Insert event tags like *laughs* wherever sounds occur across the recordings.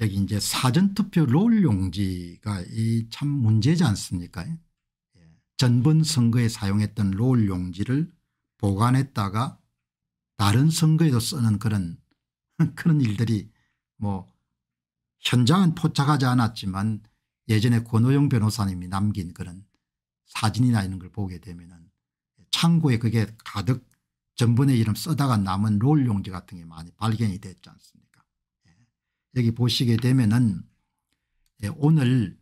여기 이제 사전투표 롤용지가 이 참 문제지 않습니까 예. 전번 선거에 사용했던 롤용지를 보관했다가 다른 선거에도 쓰는 그런 *laughs* 그런 일들이 뭐 현장은 포착하지 않았지만 예전에 권호영 변호사님이 남긴 그런 사진이나 이런 걸 보게 되면 창고에 그게 가득 전번의 이름 쓰다가 남은 롤 용지 같은 게 많이 발견이 됐지 않습니까 여기 보시게 되면은 예, 오늘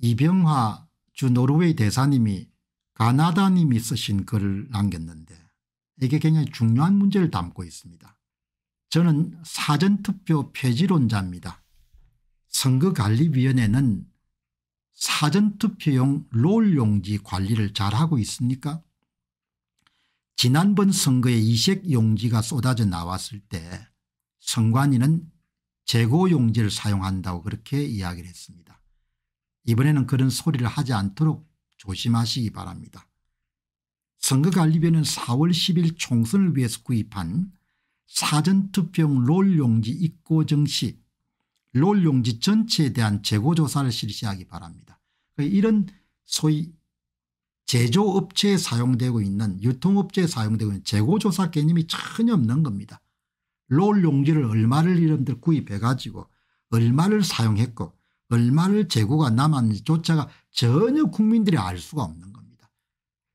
이병화 주 노르웨이 대사님이 가나다님이 쓰신 글을 남겼는데 이게 굉장히 중요한 문제를 담고 있습니다. 저는 사전투표 폐지론자입니다. 선거관리위원회는 사전투표용 롤용지 관리를 잘하고 있습니까 지난번 선거에 이색 용지가 쏟아져 나왔을 때 선관위는 재고용지를 사용한다고 그렇게 이야기를 했습니다. 이번에는 그런 소리를 하지 않도록 조심하시기 바랍니다. 선거관리비는 4월 10일 총선을 위해서 구입한 사전투표용 롤용지 입고 정시 롤용지 전체에 대한 재고조사를 실시하기 바랍니다. 그러니까 이런 소위 제조업체에 사용되고 있는 유통업체에 사용되고 있는 재고조사 개념이 전혀 없는 겁니다. 롤 용지를 얼마를 이런들 구입해 가지고 얼마를 사용했고 얼마를 재고가 남았는지조차가 전혀 국민들이 알 수가 없는 겁니다.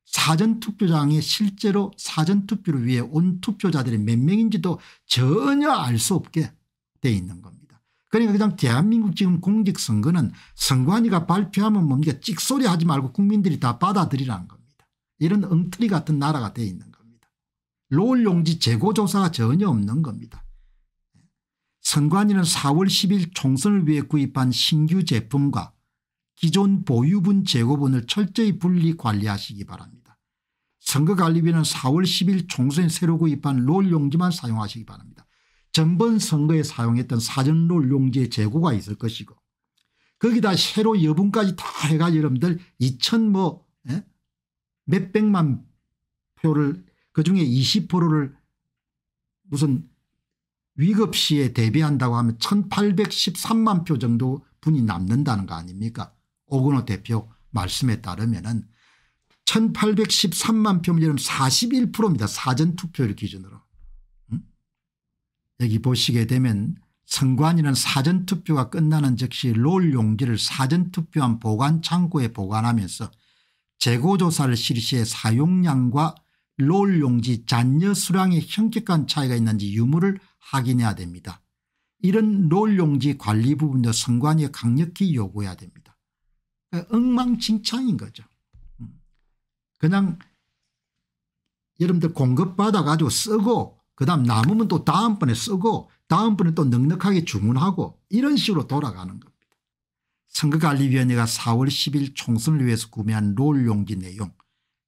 사전투표장에 실제로 사전투표를 위해 온 투표자들이 몇 명인지도 전혀 알 수 없게 돼 있는 겁니다. 그러니까 그냥 대한민국 지금 공직선거는 선관위가 발표하면 뭡니까 찍소리 하지 말고 국민들이 다 받아들이라는 겁니다. 이런 엉터리 같은 나라가 돼 있는 롤 용지 재고 조사가 전혀 없는 겁니다. 선관위는 4월 10일 총선을 위해 구입한 신규 제품과 기존 보유분 재고분을 철저히 분리 관리하시기 바랍니다. 선거관리비는 4월 10일 총선에 새로 구입한 롤 용지만 사용하시기 바랍니다. 전번 선거에 사용했던 사전 롤 용지의 재고가 있을 것이고 거기다 새로 여분까지 다 해가 여러분들 2천 뭐 예? 몇백만 표를 그중에 20%를 무슨 위급시에 대비한다고 하면 1813만 표 정도 분이 남는다는 거 아닙니까 오근호 대표 말씀에 따르면 은 1813만 표면 41%입니다. 사전투표를 기준으로. 음? 여기 보시게 되면 선관위는 사전투표가 끝나는 즉시 롤 용지를 사전투표한 보관창고에 보관하면서 재고조사를 실시해 사용량과 롤 용지 잔여 수량의 형격한 차이가 있는지 유무를 확인해야 됩니다. 이런 롤 용지 관리 부분도 선관위에 강력히 요구해야 됩니다. 그러니까 엉망진창인 거죠. 음. 그냥 여러분들 공급받아 가지고 쓰고 그다음 남으면 또 다음번에 쓰고 다음번에 또 넉넉하게 주문하고 이런 식으로 돌아가는 겁니다. 선거관리위원회가 4월 10일 총선을 위해서 구매한 롤 용지 내용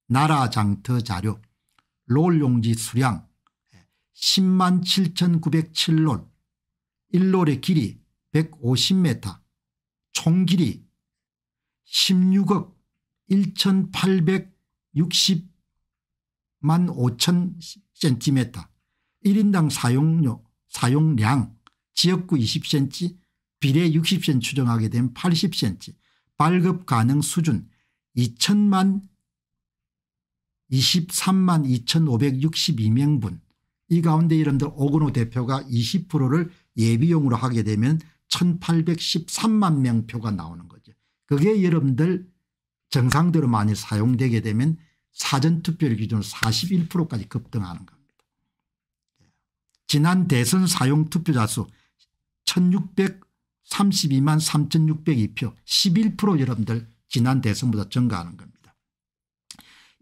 나라 장터 자료 롤 용지 수량 10만 7,907롤 1롤의 길이 150m 총 길이 16억 1,860만 5천 cm 1인당 사용료, 사용량 지역구 20cm 비례 60cm 추정하게 되면 80cm 발급 가능 수준 2천만 23만 2562명분 이 가운데 이름들 오근호 대표가 20%를 예비용으로 하게 되면 1813만 명표가 나오는 거죠. 그게 여러분들 정상대로 많이 사용되게 되면 사전투표를 기준으로 41%까지 급등하는 겁니다. 지난 대선 사용 투표자 수 1632만 3602표 11% 여러분들 지난 대선보다 증가하는 겁니다.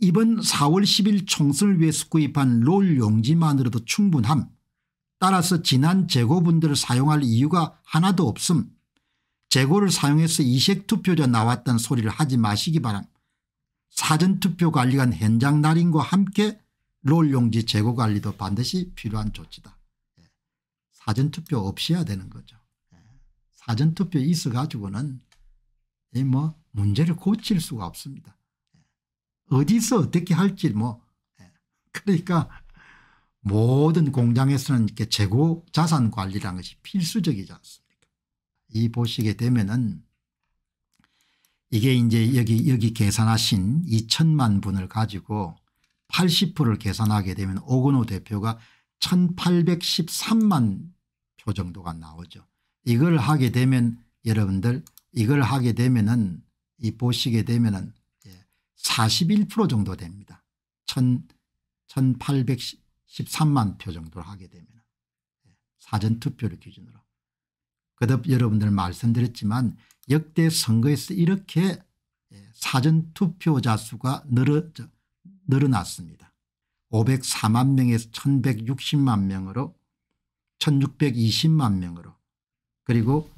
이번 4월 10일 총선을 위해서 구입한 롤 용지만으로도 충분함 따라서 지난 재고분들을 사용할 이유가 하나도 없음 재고를 사용해서 이색투표자 나왔던 소리를 하지 마시기 바람 사전투표관리관 현장 날인과 함께 롤용지 재고관리도 반드시 필요한 조치다. 예. 사전투표 없이 해야 되는 거죠. 예. 사전투표 있어가지고는 뭐 문제를 고칠 수가 없습니다. 어디서 어떻게 할지 뭐 예. 그러니까 모든 공장에서는 이렇게 재고 자산 관리라는 것이 필수적이지 않습니까 이 보시게 되면은 이게 이제 여기 여기 계산하신 2천만 분을 가지고 80%를 계산하게 되면 오건호 대표가 1813만 표 정도가 나오죠. 이걸 하게 되면 여러분들 이걸 하게 되면은 이 보시게 되면은 41% 정도 됩니다. 1 8 1 3만표 정도를 하게 되면 예, 사전투표를 기준으로. 그듭 여러분들 말씀드렸지만 역대 선거에서 이렇게 예, 사전투표자 수가 늘어져, 늘어났습니다. 504만 명에서 1160만 명으로 1620만 명으로 그리고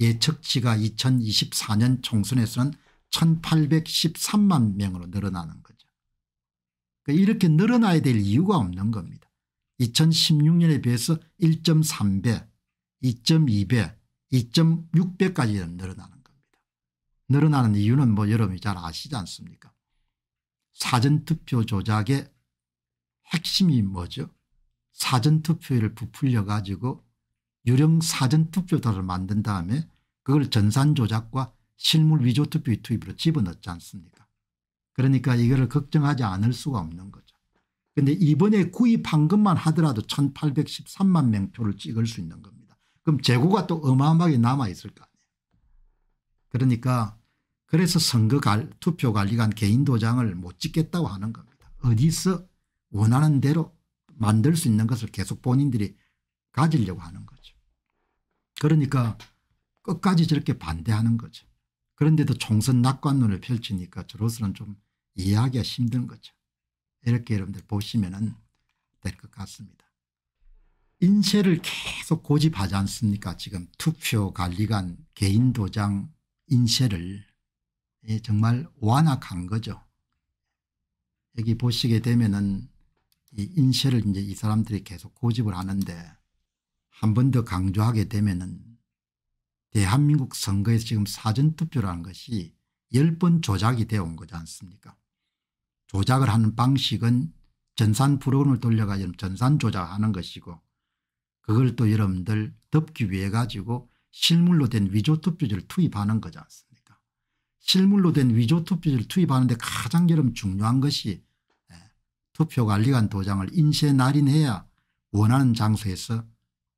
예측치가 2024년 총선에서는 1813만 명으로 늘어나는 거죠. 그 이렇게 늘어나야 될 이유가 없는 겁니다. 2016년에 비해서 1.3배 2.2배 2.6배까지 늘어나는 겁니다. 늘어나는 이유는 뭐 여러분이 잘 아시지 않습니까 사전투표 조작의 핵심이 뭐죠 사전투표를 부풀려 가지고 유령 사전투표자을 만든 다음에 그걸 전산조작과 실물 위조 트표 투입으로 집어넣지 않습니까 그러니까 이거를 걱정하지 않을 수가 없는 거죠. 그런데 이번에 구입한 것만 하더라도 1813만 명표를 찍을 수 있는 겁니다. 그럼 재고가 또 어마어마하게 남아있을 거 아니에요. 그러니까 그래서 선거 갈, 투표관리관 개인 도장을 못 찍겠다고 하는 겁니다. 어디서 원하는 대로 만들 수 있는 것을 계속 본인들이 가지려고 하는 거죠. 그러니까 끝까지 저렇게 반대하는 거죠. 그런데도 총선 낙관론을 펼치니까 저로서는 좀 이해하기가 힘든 거죠. 이렇게 여러분들 보시면 될 것 같습니다. 인쇄를 계속 고집하지 않습니까 지금 투표관리관 개인도장 인쇄를 예, 정말 완악한 거죠. 여기 보시게 되면은 이 인쇄를 이제 이 사람들이 계속 고집을 하는데 한 번 더 강조하게 되면은 대한민국 선거에서 지금 사전투표라는 것이 10번 조작이 되어 온 거지 않습니까 조작을 하는 방식은 전산 프로그램을 돌려가 전산 조작하는 것이고 그걸 또 여러분들 덮기 위해 가지고 실물로 된 위조투표지를 투입하는 거지 않습니까 실물로 된 위조투표지를 투입하는데 가장 여러분 중요한 것이 예, 투표관리관 도장을 인쇄 날인해야 원하는 장소에서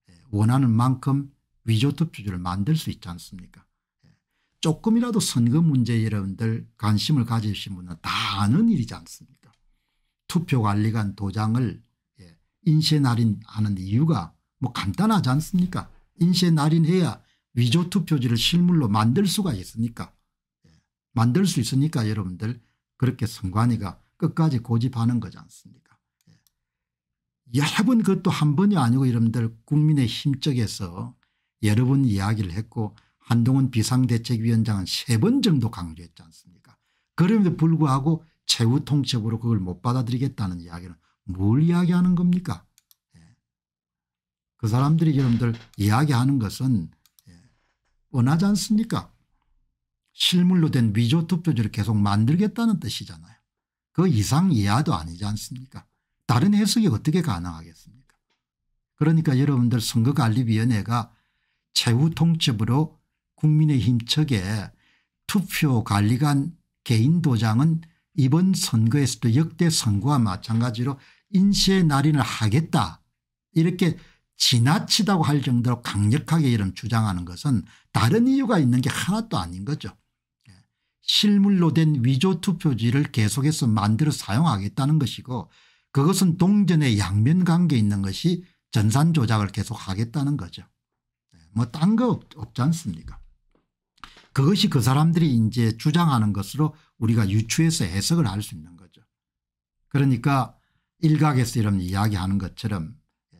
예, 원하는 만큼 위조투표지를 만들 수 있지 않습니까 예. 조금이라도 선거 문제 여러분들 관심을 가지신 분은 다 아는 일이지 않습니까 투표관리관 도장을 예, 인쇄 날인하는 이유가 뭐 간단하지 않습니까 인쇄 날인해야 위조투표지를 실물로 만들 수가 있으니까 예, 만들 수 있으니까 여러분들 그렇게 선관위가 끝까지 고집하는 거지 않습니까 여러 번 그것도 한 번이 아니고 여러분들 국민의 힘 쪽에서 여러 번 이야기를 했고 한동훈 비상대책위원장은 세 번 정도 강조했지 않습니까 그럼에도 불구하고 최후 통첩으로 그걸 못 받아들이겠다는 이야기는 뭘 이야기하는 겁니까 예. 그 사람들이 여러분들 이야기하는 것은 원하지 예, 않습니까 실물로 된 위조 투표지를 계속 만들겠다는 뜻이잖아요 그 이상 이하도 아니지 않습니까 다른 해석이 어떻게 가능하겠습니까 그러니까 여러분들 선거관리위원회가 최후 통첩으로 국민의힘 측에 투표 관리관 개인 도장은 이번 선거에서도 역대 선거와 마찬가지로 인쇄 날인을 하겠다 이렇게 지나치다고 할 정도로 강력하게 이런 주장하는 것은 다른 이유가 있는 게 하나도 아닌 거죠. 예. 실물로 된 위조 투표지를 계속해서 만들어 사용하겠다는 것이고 그것은 동전의 양면 관계에 있는 것이 전산 조작을 계속하겠다는 거죠. 뭐딴거 없지 않습니까 그것이 그 사람들이 이제 주장하는 것으로 우리가 유추해서 해석을 할 수 있는 거죠. 그러니까 일각에서 이런 이야기하는 것처럼 예,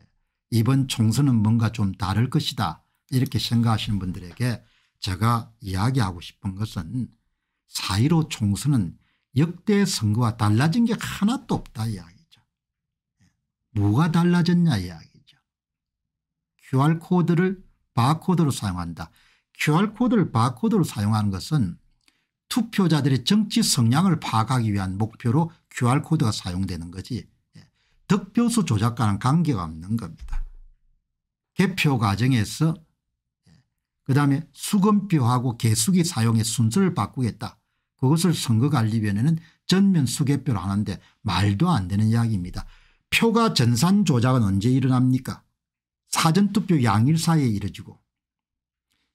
이번 총선은 뭔가 좀 다를 것이다 이렇게 생각하시는 분들에게 제가 이야기하고 싶은 것은 사1로 총선은 역대 선거와 달라진 게 하나도 없다 이야기죠. 뭐가 예, 달라졌냐 이야기죠. QR코드를 바코드로 사용한다. QR코드를 바코드로 사용하는 것은 투표자들의 정치 성향을 파악하기 위한 목표로 QR코드가 사용되는 거지 예. 득표수 조작과는 관계가 없는 겁니다. 개표 과정에서 예. 그다음에 수검표하고 개수기 사용의 순서를 바꾸겠다. 그것을 선거관리위원회는 전면 수개표를 하는데 말도 안 되는 이야기입니다. 표가 전산 조작은 언제 일어납니까 사전투표 양일 사이에 이뤄지고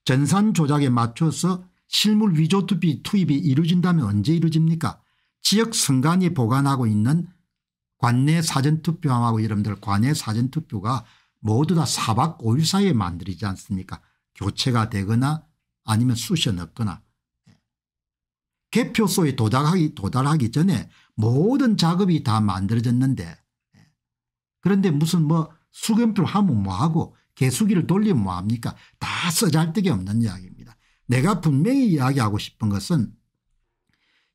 전산 조작에 맞춰서 실물 위조 투비 투입이 이루어진다면 언제 이루어집니까 지역 선관위 보관하고 있는 관내 사전투표함하고 여러분들 관내 사전투표가 모두 다 4박 5일 사이에 만들지 않습니까 교체가 되거나 아니면 쑤셔 넣거나 개표소에 도달하기, 도달하기 전에 모든 작업이 다 만들어졌는데 그런데 무슨 뭐 수금표를 하면 뭐하고 개수기를 돌리면 뭐합니까 다 쓰잘데기 없는 이야기입니다. 내가 분명히 이야기하고 싶은 것은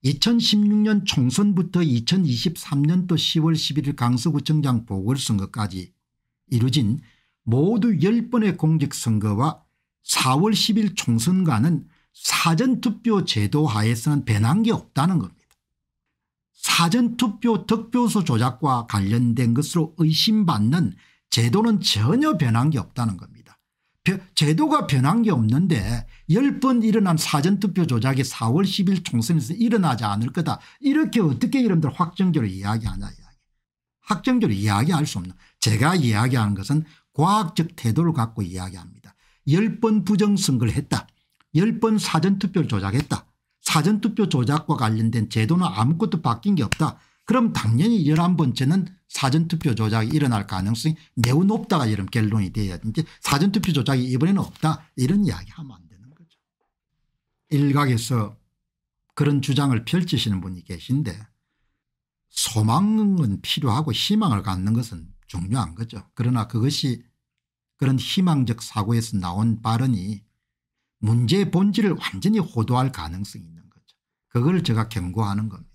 2016년 총선부터 2023년도 10월 11일 강서구청장 보궐선거까지 이루어진 모두 10번의 공직선거와 4월 10일 총선과는 사전투표 제도 하에서는 변한 게 없다는 겁니다. 사전투표 득표수 조작과 관련된 것으로 의심받는 제도는 전혀 변한 게 없다는 겁니다. 제도가 변한 게 없는데 10번 일어난 사전투표 조작이 4월 10일 총선에서 일어나지 않을 거다. 이렇게 어떻게 여러분들 확정적으로 이야기하냐 이야기. 확정적으로 이야기할 수 없는 제가 이야기하는 것은 과학적 태도를 갖고 이야기합니다. 10번 부정선거를 했다. 10번 사전투표를 조작했다. 사전투표 조작과 관련된 제도는 아무것도 바뀐 게 없다. 그럼 당연히 11번째는 사전투표 조작이 일어날 가능성이 매우 높다가 이런 결론이 돼야 이제 사전투표 조작이 이번에는 없다 이런 이야기하면 안 되는 거죠. 일각에서 그런 주장을 펼치시는 분이 계신데 소망은 필요하고 희망을 갖는 것은 중요한 거죠. 그러나 그것이 그런 희망적 사고에서 나온 발언이 문제의 본질을 완전히 호도할 가능성이 있는 거죠. 그걸 제가 경고하는 겁니다.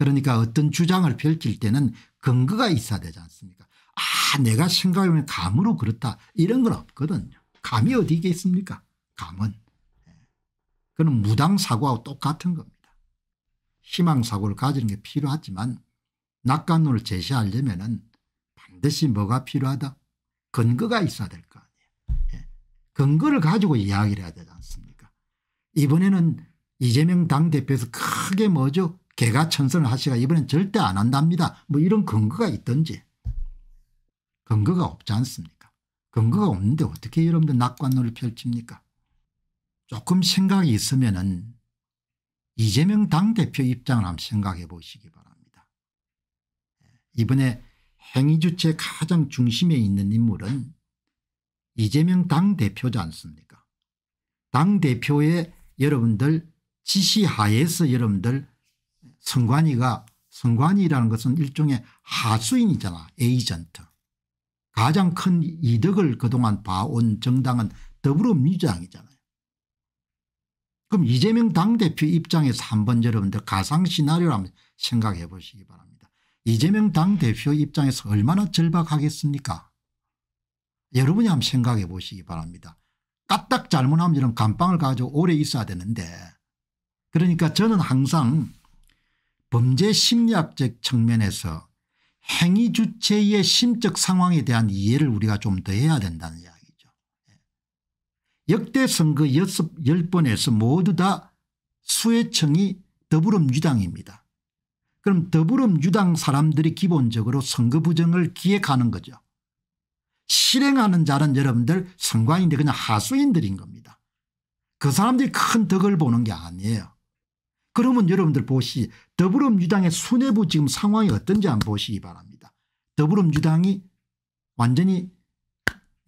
그러니까 어떤 주장을 펼칠 때는 근거가 있어야 되지 않습니까 아 내가 생각하면 감으로 그렇다 이런 건 없거든요. 감이 어디 있겠습니까 감은. 예. 그는 무당사고하고 똑같은 겁니다. 희망사고를 가지는 게 필요하지만 낙관론을 제시하려면 은 반드시 뭐가 필요하다 근거가 있어야 될 거 아니에요. 예. 근거를 가지고 이야기를 해야 되지 않습니까 이번에는 이재명 당대표에서 크게 뭐죠 개가 천선을 하시가 이번엔 절대 안 한답니다. 뭐 이런 근거가 있든지 근거가 없지 않습니까 근거가 없는데 어떻게 여러분들 낙관론을 펼칩니까 조금 생각이 있으면 은 이재명 당대표 입장을 한번 생각해 보시기 바랍니다. 예. 이번에 행위주체 가장 중심에 있는 인물은 이재명 당대표지 않습니까 당대표의 여러분들 지시하에서 여러분들 선관이가선관이라는 것은 일종의 하수인이잖아 에이전트. 가장 큰 이득을 그동안 봐온 정당은 더불어민주당이잖아요. 그럼 이재명 당대표 입장에서 한번 여러분들 가상 시나리오를 한 생각해 보시기 바랍니다. 이재명 당대표 입장에서 얼마나 절박하겠습니까 여러분이 한번 생각해 보시기 바랍니다. 까딱 잘못하면 이런 감방을 가지고 오래 있어야 되는데 그러니까 저는 항상 범죄 심리학적 측면에서 행위 주체의 심적 상황에 대한 이해를 우리가 좀 더 해야 된다는 이야기죠. 예. 역대 선거 10번에서 모두 다 수혜청이 더불어민주당입니다. 그럼 더불어민주당 사람들이 기본적으로 선거 부정을 기획하는 거죠. 실행하는 자는 여러분들 선관인데 그냥 하수인들인 겁니다. 그 사람들이 큰 덕을 보는 게 아니에요. 그러면 여러분들 보시 더불어민주당의 수뇌부 지금 상황이 어떤지 한번 보시기 바랍니다. 더불어민주당이 완전히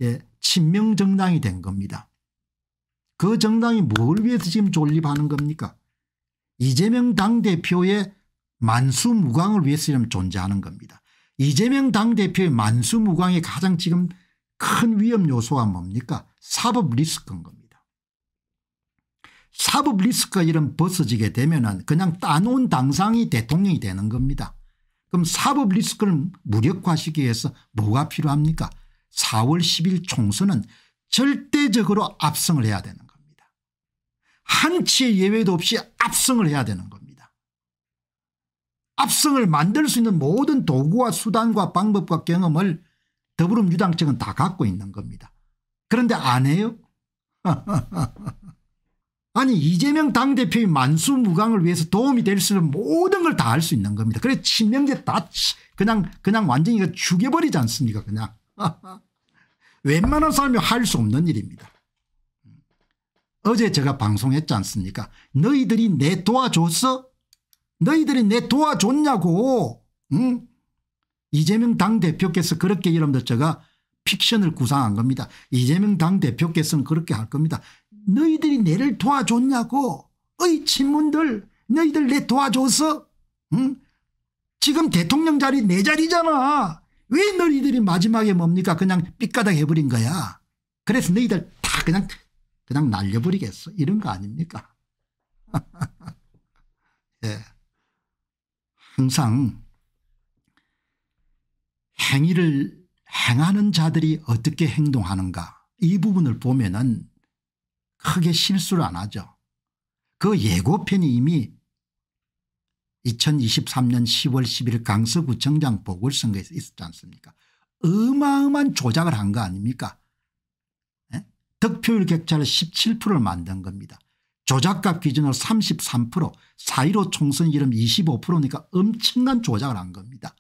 예, 친명정당이 된 겁니다. 그 정당이 뭘 위해서 지금 존립하는 겁니까 이재명 당대표의 만수무강을 위해서 존재하는 겁니다. 이재명 당대표의 만수무강의 가장 지금 큰 위험 요소가 뭡니까 사법 리스크인 겁니다. 사법 리스크 이런 벗어지게 되면 그냥 따놓은 당상이 대통령이 되는 겁니다. 그럼 사법 리스크를 무력화시키기 위해서 뭐가 필요합니까 4월 10일 총선은 절대적으로 압승을 해야 되는 겁니다. 한치의 예외도 없이 압승을 해야 되는 겁니다. 압승을 만들 수 있는 모든 도구와 수단과 방법과 경험을 더불어민주당 측은 다 갖고 있는 겁니다. 그런데 안 해요? *laughs* 아니 이재명 당대표의 만수무강을 위해서 도움이 될 수 있는 모든 걸 다 할 수 있는 겁니다. 그래 친명제 다 그냥 그냥 완전히 죽여버리지 않습니까 그냥. *laughs* 웬만한 사람이 할 수 없는 일입니다. 어제 제가 방송했지 않습니까 너희들이 내 도와줬어? 너희들이 내 도와줬냐고 응? 이재명 당대표께서 그렇게 여러분들 제가 픽션을 구상한 겁니다. 이재명 당대표께서는 그렇게 할 겁니다. 너희들이 내를 도와줬냐고 어이 친문들 너희들 내 도와줘서 응? 지금 대통령 자리 내 자리잖아 왜 너희들이 마지막에 뭡니까 그냥 삐까닥 해버린 거야 그래서 너희들 다 그냥 그냥 날려버리겠어 이런 거 아닙니까 *laughs* 예. 항상 행위를 행하는 자들이 어떻게 행동하는가 이 부분을 보면은 크게 실수를 안 하죠. 그 예고편이 이미 2023년 10월 11일 강서구청장 보궐선거에서 있었지 않습니까 어마어마한 조작을 한 거 아닙니까 에? 예? 득표율 격차를 17%를 만든 겁니다. 조작값 기준으로 33% 4.15 총선 이름 25%니까 엄청난 조작을 한 겁니다.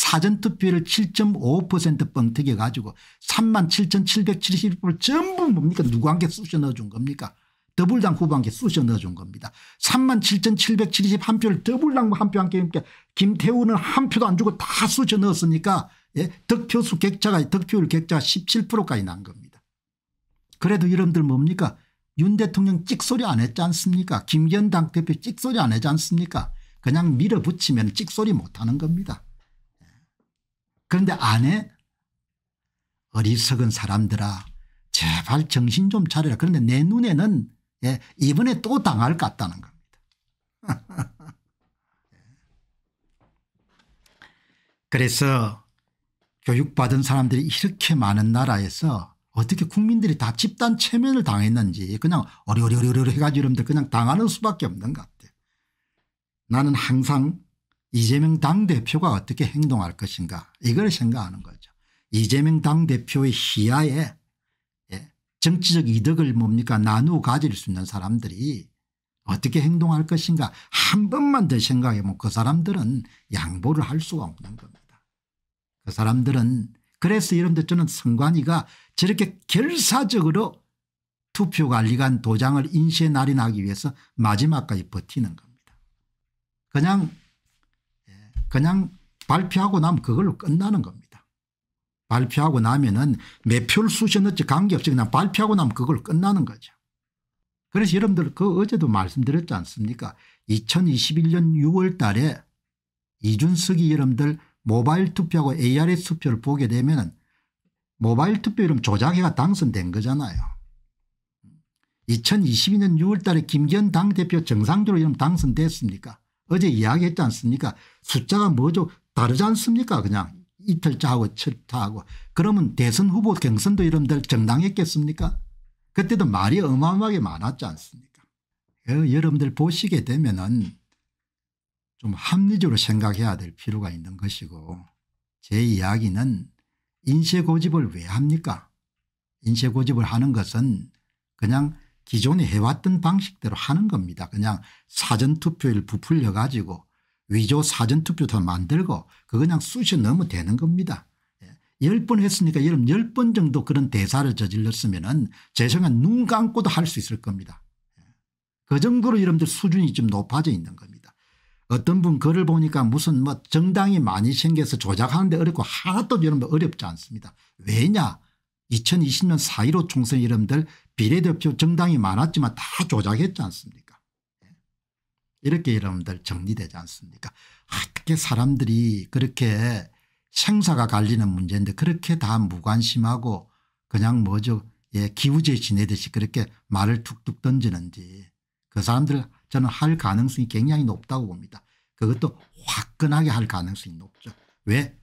사전투표를 7.5% 뻥튀겨 가지고 37,770을 전부 뭡니까 누구한테 쑤셔 넣어준 겁니까 더블당 후보한테 쑤셔 넣어준 겁니다. 37,771표를 더블당한표 함께 김태우는 한 표도 안 주고 다 쑤셔 넣었으니까 예? 득표수 객차가 득표율 객차가 17%까지 난 겁니다. 그래도 여러분들 뭡니까 윤 대통령 찍소리 안 했지 않습니까 김현 당대표 찍소리 안 했지 않습니까 그냥 밀어붙이면 찍소리 못하는 겁니다. 그런데 안에 어리석은 사람들아 제발 정신 좀 차려라. 그런데 내 눈에는 예, 이번에 또 당할 것 같다는 겁니다. *laughs* 그래서 교육받은 사람들이 이렇게 많은 나라에서 어떻게 국민들이 다 집단 체면을 당했는지 그냥 어리어리어리어리 해가지고 여러분들 그냥 당하는 수밖에 없는 것 같아요. 나는 항상 이재명 당대표가 어떻게 행동할 것인가 이걸 생각하는 거죠. 이재명 당대표의 희하에 예, 정치적 이득을 뭡니까 나누어 가질 수 있는 사람들이 어떻게 행동할 것인가 한 번만 더 생각해보면 그 사람들은 양보를 할 수가 없는 겁니다. 그 사람들은 그래서 여러분들 저는 선관위가 저렇게 결사적으로 투표관리관 도장을 인쇄 날인하기 위해서 마지막까지 버티는 겁니다. 그냥 그냥 발표하고 나면 그걸로 끝나는 겁니다. 발표하고 나면은 몇 표를 쑤셨는지 관계없이 그냥 발표하고 나면 그걸 끝나는 거죠. 그래서 여러분들 그 어제도 말씀드렸지 않습니까 2021년 6월 달에 이준석이 여러분들 모바일 투표하고 ARS 투표를 보게 되면은 모바일 투표 이름 조작해가 당선된 거잖아요. 2022년 6월 달에 김기현 당대표 정상적으로 이름 당선됐습니까 어제 이야기했지 않습니까 숫자가 뭐죠 다르지 않습니까 그냥 이틀차하고 칠차하고 그러면 대선 후보 경선도 이름들 정당했겠습니까 그때도 말이 어마어마하게 많았지 않습니까 어, 여러분들 보시게 되면 은좀 합리적으로 생각해야 될 필요가 있는 것이고 제 이야기는 인쇄고집을 왜 합니까 인쇄고집을 하는 것은 그냥 기존에 해왔던 방식대로 하는 겁니다. 그냥 사전투표를 부풀려 가지고 위조 사전투표 다 만들고 그거 그냥 쑤셔 넣으면 되는 겁니다. 1 예. 0번 했으니까 여러분 0번 정도 그런 대사를 저질렀으면 은 죄송한 눈 감고도 할 수 있을 겁니다. 예. 그 정도로 여러분들 수준이 좀 높아져 있는 겁니다. 어떤 분 글을 보니까 무슨 뭐 정당이 많이 생겨서 조작하는데 어렵고 하나도 여러분 어렵지 않습니다. 왜냐 2020년 4.15 총선 이름들 비례대표 정당이 많았지만 다 조작했지 않습니까 이렇게 여러분들 정리되지 않습니까 어떻게 아, 사람들이 그렇게 생사가 갈리는 문제인데 그렇게 다 무관심하고 그냥 뭐죠 예, 기우제 지내듯이 그렇게 말을 툭툭 던지는지 그 사람들 저는 할 가능성이 굉장히 높다고 봅니다. 그것도 화끈하게 할 가능성이 높죠. 왜?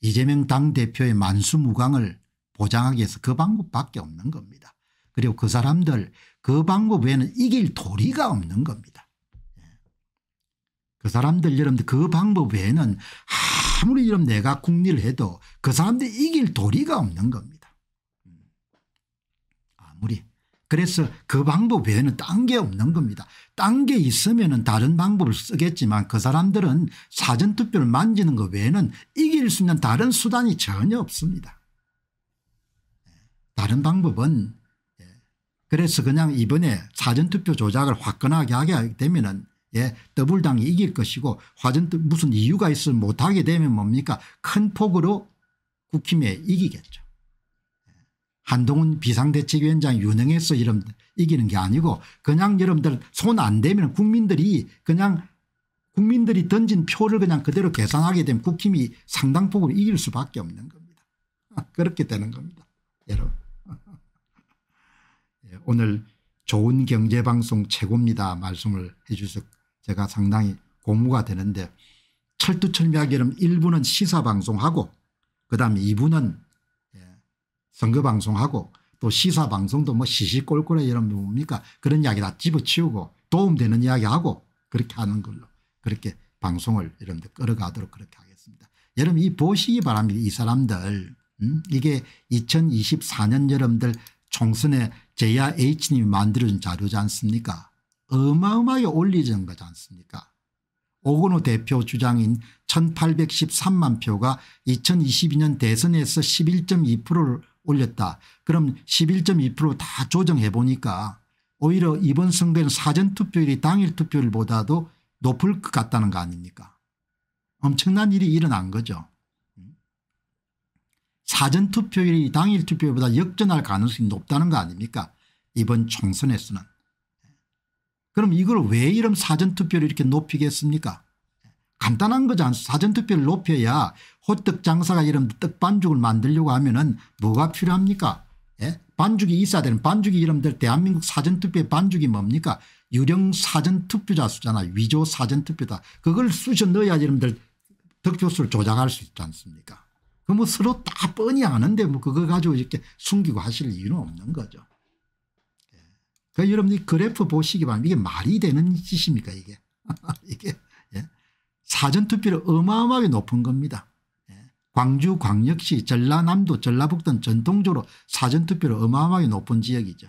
이재명 당대표의 만수무강을 보장하기 위해서 그 방법밖에 없는 겁니다. 그리고 그 사람들 그 방법 외에는 이길 도리가 없는 겁니다. 예. 그 사람들 여러분들 그 방법 외에는 아무리 이런 내가 국리를 해도 그 사람들이 이길 도리가 없는 겁니다. 음. 아무리. 그래서 그 방법 외에는 딴 게 없는 겁니다. 딴 게 있으면 다른 방법을 쓰겠지만 그 사람들은 사전투표를 만지는 것 외에는 이길 수 있는 다른 수단이 전혀 없습니다. 다른 방법은 예. 그래서 그냥 이번에 사전투표 조작을 화끈하게 하게 되면은 예, 더블당이 이길 것이고 화전투 무슨 이유가 있으면 못하게 되면 뭡니까 큰 폭으로 국힘에 이기겠죠. 예. 한동훈 비상대책위원장 유능해서 이름 이기는 게 아니고 그냥 여러분들 손 안 대면 국민들이 그냥 국민들이 던진 표를 그냥 그대로 계산하게 되면 국힘이 상당폭으로 이길 수밖에 없는 겁니다. *laughs* 그렇게 되는 겁니다. 여러분. 예, 오늘 좋은 경제방송 최고입니다 말씀을 해 주셔서 제가 상당히 고무가 되는데 철두철미하게 이 1부는 시사방송하고 예, 그다음 2부는 선거방송하고 또 시사방송도 뭐 시시꼴꼴해 이런 뭡니까 그런 이야기 다 집어치우고 도움되는 이야기하고 그렇게 하는 걸로 그렇게 방송을 이런 데 끌어가도록 그렇게 하겠습니다. 여러분 이 보시기 바랍니다. 이 사람들 음? 이게 2024년 여러분들 총선에 제야 H님이 만들어준 자료지 않습니까 어마어마하게 올리는 거지 않습니까 오건호 대표 주장인 1813만 표가 2022년 대선에서 11.2%를 올렸다. 그럼 11.2%다 조정해 보니까 오히려 이번 선거에는 사전투표율이 당일 투표율보다도 높을 것 같다는 거 아닙니까 엄청난 일이 일어난 거죠. 사전투표율이 당일 투표율보다 역전할 가능성이 높다는 거 아닙니까 이번 총선에서는. 그럼 이걸 왜 이런 사전투표를 이렇게 높이겠습니까 간단한 거지 않습 사전투표를 높여야 호떡 장사가 이런 떡반죽을 만들려고 하면 은 뭐가 필요합니까 예? 반죽이 있어야 되는 반죽이 이름들 대한민국 사전투표의 반죽이 뭡니까 유령 사전투표자 수잖아 위조 사전투표다 그걸 쑤셔 넣어야 이름들 득표수를 조작할 수 있지 않습니까 그뭐 서로 다 뻔히 아는데 뭐 그거 가지고 이렇게 숨기고 하실 이유는 없는 거죠. 예. 그 여러분 이 그래프 보시기 바랍니다. 이게 말이 되는 짓입니까 이게. *laughs* 이게 예. 사전투표를 어마어마하게 높은 겁니다. 예. 광주 광역시 전라남도 전라북도 전통적으로 사전투표를 어마어마하게 높은 지역이죠.